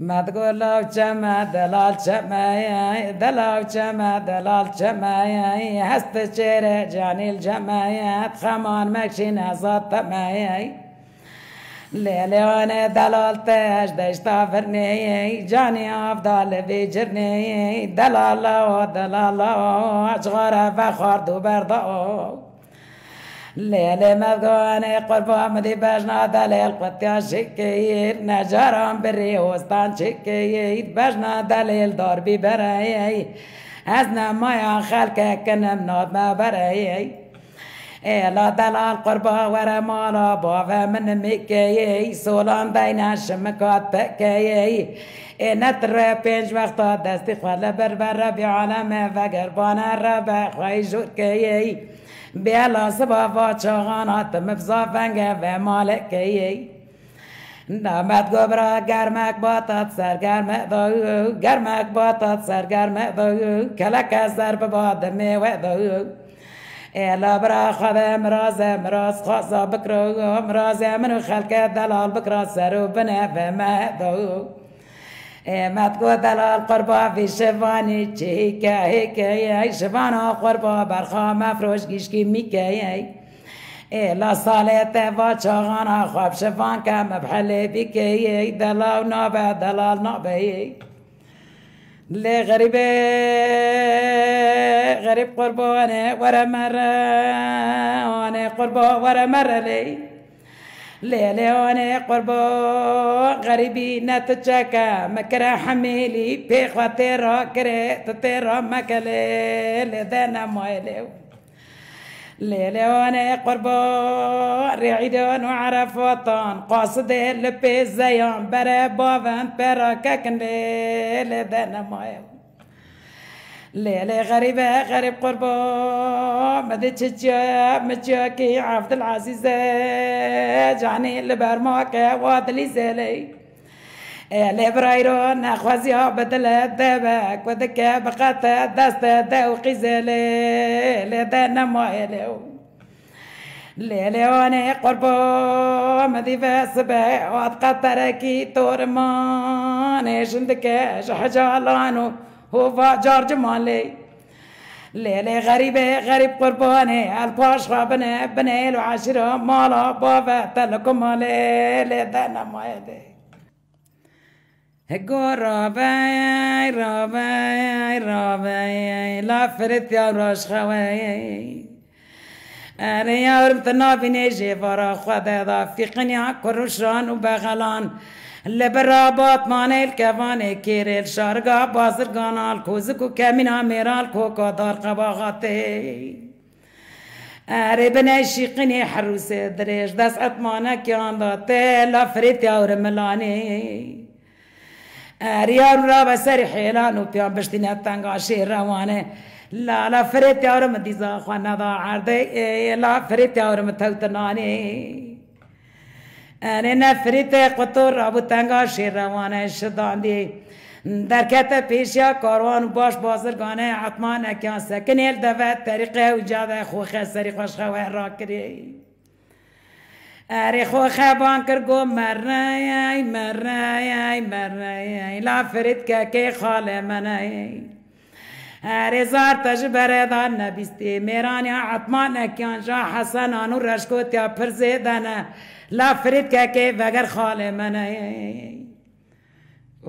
ما تقول چما جمع دلال جمعی دلال چما دلال جمعي هست شيرة جاني الجمعيات خمان مكشين هزات تمعي ليليون دلال تاج دش تافرني بی أفضل بيجرني دلال آو دلال لو أشغر فخار دو بردو ليلي مبقوني قربو عمدي باش نضليل قطيع شكير نجارهم بالريوستان شكير باش نضليل دور ببرايي أزنا ما يا خالك كنا منوض ما براي إلى دلا القربى ورمالا بابا من مكيي سولان بين الشمكات تكيي نتر پنج وقتا دستی خوال بر بر بی عالم و گربان رب خواهی جور ای بیالا سبا و چاغانات مفزا فنگ و مالک ای نامت گبرا گرمک باتات سرگرم دو گرمک باتات سرگرم دو کلک سر بباد میوه دو ایلا برا خدا مراز مراز خاصة بکرو مراز منو خلق دلال بکرا سرو بنه فما مهدو مت گو دلال قربا فی شفانی چی که هی شفانا قربا برخا مفروش گیشکی میکه لا ساله و چاغانا خواب شفان که مبحله یه دلال نابه دلال نابه لغريب غريب قربانة ورا مرة أنا قربا ورا مرة لي ليلي أنا قربا غريبي نتشكا مكرا حميلي بخواتيرا كري تتيرا مكالي لدينا مويلي ليلون قربو رعيدون وعرف وطن قاصد اللبي زيان برا بوفن برا ككن ليلة دانا مايو ليلة غريبة غريب قربو مدي تجاب مجاكي عبد العزيز جاني لبرماك وادلي زيلي لبرايرون خوازيا بدلا دابك ودكا بقاتا داستا داو قزالي لدا نمايلو ليليوني قربو مديفة سبع واتقطركي تورماني شندك شحجة لانو هو جورج مالي ليلي غريبة غريب قرباني الباش بني بني العشرة مالا بابا تلكم مالي لدانا مالي هجورا باي راباي راباي لا فرت يا راش خواي أنا يا رمت تنابيني جيفارا خدا ذا في قنيا كروشان وبغلان لبرابات ماني الكفاني كيري الشارقا بازر قنال كوزكو كامينا ميرال كوكو دار قباغتي اري بنا شيقني حروسي دريش داس عطمانا كيان لا فريتي او رملاني ریار را و سر حیلان و پیان بشتین تنگا شیر روانه لا لا فریت یارم دیزا خوان ندا عرده لا فریت یارم توتنانی انی نفریت قطور رابو تنگا شیر روانه شدان دی درکت پیشیا کاروان باش بازرگانه عطمان اکیان سکنیل دوت طریقه و جاده خوخه سری خوشخه و را کری ريخو خابان كرقو مراي مراي مراي لا فريتكا كي خالي مناي رزار تجبر دان نبيستي ميرانيا عطمان كيان جا حسن انو رشكوت يا برزيدنا لا فريتكا كي بغير خالي مناي